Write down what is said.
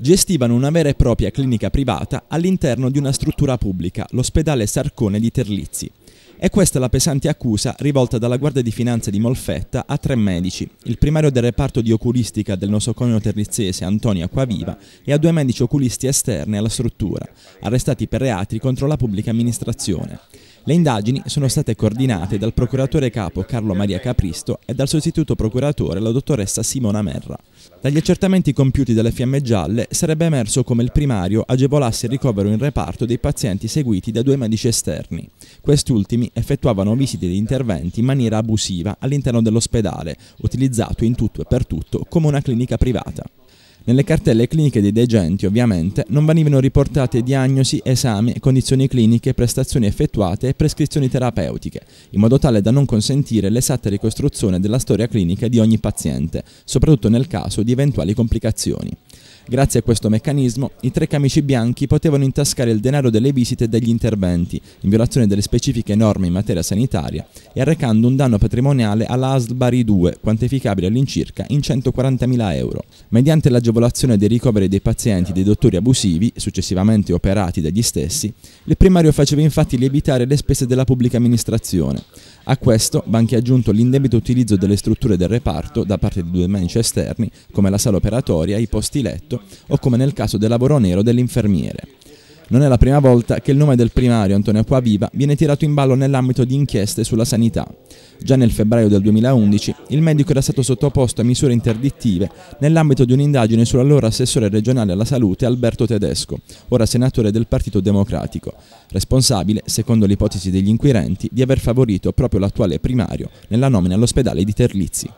Gestivano una vera e propria clinica privata all'interno di una struttura pubblica, l'ospedale Sarcone di Terlizzi. E questa è la pesante accusa rivolta dalla Guardia di Finanza di Molfetta a tre medici, il primario del reparto di oculistica del nosocomio terlizzese Antonio Acquaviva e a due medici oculisti esterni alla struttura, arrestati per reati contro la pubblica amministrazione. Le indagini sono state coordinate dal procuratore capo Carlo Maria Capristo e dal sostituto procuratore la dottoressa Simona Merra. Dagli accertamenti compiuti dalle fiamme gialle sarebbe emerso come il primario agevolasse il ricovero in reparto dei pazienti seguiti da due medici esterni. Quest'ultimi effettuavano visite ed interventi in maniera abusiva all'interno dell'ospedale, utilizzato in tutto e per tutto come una clinica privata. Nelle cartelle cliniche dei degenti, ovviamente, non venivano riportate diagnosi, esami, condizioni cliniche, prestazioni effettuate e prescrizioni terapeutiche, in modo tale da non consentire l'esatta ricostruzione della storia clinica di ogni paziente, soprattutto nel caso di eventuali complicazioni. Grazie a questo meccanismo, i tre camici bianchi potevano intascare il denaro delle visite e degli interventi, in violazione delle specifiche norme in materia sanitaria, e arrecando un danno patrimoniale alla ASL Bari 2, quantificabile all'incirca in 140.000 euro. Mediante l'agevolazione dei ricoveri dei pazienti dei dottori abusivi, successivamente operati dagli stessi, il primario faceva infatti lievitare le spese della pubblica amministrazione. A questo va anche aggiunto l'indebito utilizzo delle strutture del reparto da parte di due manici esterni, come la sala operatoria i posti letto sospetto o come nel caso del lavoro nero dell'infermiere. Non è la prima volta che il nome del primario Antonio Acquaviva viene tirato in ballo nell'ambito di inchieste sulla sanità. Già nel febbraio del 2011 il medico era stato sottoposto a misure interdittive nell'ambito di un'indagine sull'allora assessore regionale alla salute Alberto Tedesco, ora senatore del Partito Democratico, responsabile, secondo l'ipotesi degli inquirenti, di aver favorito proprio l'attuale primario nella nomina all'ospedale di Terlizzi.